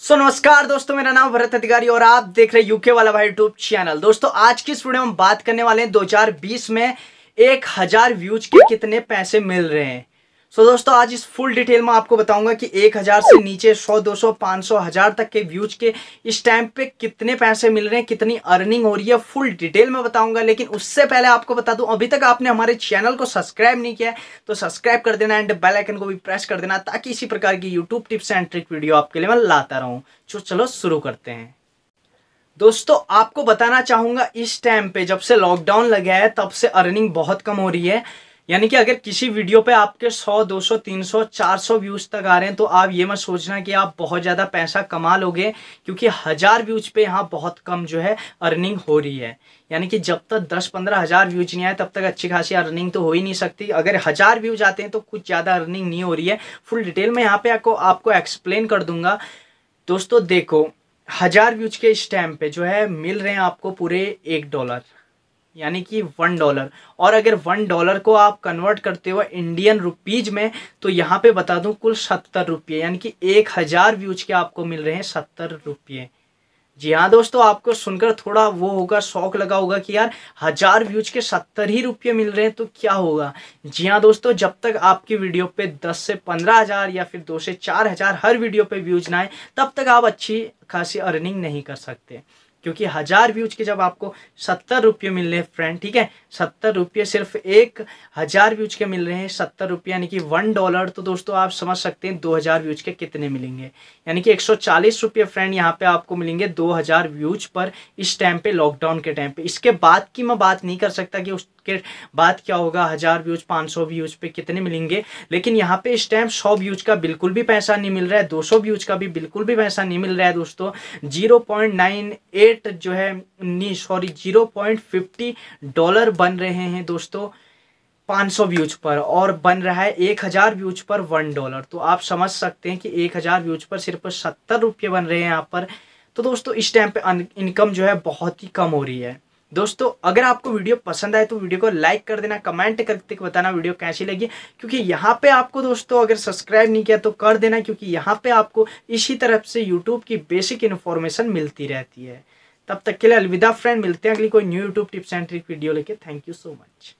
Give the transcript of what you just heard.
सो so, नमस्कार दोस्तों मेरा नाम भरत अधिकारी और आप देख रहे यूके वाला भाई यूट्यूब चैनल दोस्तों आज की इस वीडियो में हम बात करने वाले हैं 2020 में एक हजार व्यूज के कितने पैसे मिल रहे हैं सो so, दोस्तों आज इस फुल डिटेल में आपको बताऊंगा कि 1000 से नीचे 100, 200, 500, हजार तक के व्यूज के इस टाइम पे कितने पैसे मिल रहे हैं कितनी अर्निंग हो रही है फुल डिटेल में बताऊंगा लेकिन उससे पहले आपको बता दूं अभी तक आपने हमारे चैनल को सब्सक्राइब नहीं किया है तो सब्सक्राइब कर देना एंड बेलाइकन को भी प्रेस कर देना ताकि इसी प्रकार की YouTube tips and trick video आपके लिए मैं लाता रहूँ जो तो चलो शुरू करते हैं दोस्तों आपको बताना चाहूंगा इस टाइम पे जब से लॉकडाउन लगा है तब से अर्निंग बहुत कम हो रही है यानी कि अगर किसी वीडियो पे आपके 100, 200, 300, 400 व्यूज तक आ रहे हैं तो आप ये मत सोचना कि आप बहुत ज़्यादा पैसा कमा लोगे क्योंकि हज़ार व्यूज पे यहाँ बहुत कम जो है अर्निंग हो रही है यानी कि जब तक दस पंद्रह हज़ार व्यूज नहीं आए तब तक अच्छी खासी अर्निंग तो हो ही नहीं सकती अगर हज़ार व्यूज आते हैं तो कुछ ज़्यादा अर्निंग नहीं हो रही है फुल डिटेल में यहाँ पे आपको आपको एक्सप्लेन कर दूंगा दोस्तों देखो हज़ार व्यूज के इस टाइम पे जो है मिल रहे हैं आपको पूरे एक डॉलर यानी कि वन डॉलर और अगर वन डॉलर को आप कन्वर्ट करते हो इंडियन रुपीज में तो यहाँ पे बता दूँ कुल सत्तर रुपये यानी कि एक हज़ार व्यूज के आपको मिल रहे हैं सत्तर रुपये जी हाँ दोस्तों आपको सुनकर थोड़ा वो होगा शौक लगा होगा कि यार हज़ार व्यूज के सत्तर ही रुपये मिल रहे हैं तो क्या होगा जी हाँ दोस्तों जब तक आपकी वीडियो पे दस से पंद्रह हज़ार या फिर दो से चार हज़ार हर वीडियो पे व्यूज ना आए तब तक आप अच्छी खासी अर्निंग नहीं कर सकते क्योंकि हज़ार व्यूज के जब आपको सत्तर रुपये मिल रहे हैं फ्रेंड ठीक है सत्तर रुपये सिर्फ एक हज़ार व्यूज के मिल रहे हैं सत्तर रुपये यानी कि वन डॉलर तो दोस्तों आप समझ सकते हैं दो हज़ार व्यूज के कितने मिलेंगे यानी कि एक सौ चालीस रुपये फ्रेंड यहाँ पे आपको मिलेंगे दो हज़ार व्यूज पर इस टाइम पे लॉकडाउन के टाइम पे इसके बाद की मैं बात नहीं कर सकता कि उस के बाद क्या होगा हज़ार व्यूज़ पाँच सौ व्यूज़ पे कितने मिलेंगे लेकिन यहाँ पे इस टाइम सौ व्यूज़ का बिल्कुल भी पैसा नहीं मिल रहा है दो सौ व्यूज़ का भी बिल्कुल भी पैसा नहीं मिल रहा है दोस्तों जीरो पॉइंट नाइन एट जो है sorry zero point fifty dollar बन रहे हैं दोस्तों 500 व्यूज पर और बन रहा है 1000 व्यूज पर वन डॉलर तो आप समझ सकते हैं कि 1000 व्यूज पर सिर्फ सत्तर रुपये बन रहे हैं यहाँ पर तो दोस्तों इस टाइम पे इनकम जो है बहुत ही कम हो रही है दोस्तों अगर आपको वीडियो पसंद आए तो वीडियो को लाइक कर देना कमेंट करके बताना वीडियो कैसी लगी क्योंकि यहाँ पे आपको दोस्तों अगर सब्सक्राइब नहीं किया तो कर देना क्योंकि यहाँ पे आपको इसी तरफ से यूट्यूब की बेसिक इन्फॉर्मेशन मिलती रहती है तब तक के लिए अलविदा फ्रेंड मिलते हैं अगली कोई new YouTube tips and trick video लेके थैंक यू सो मच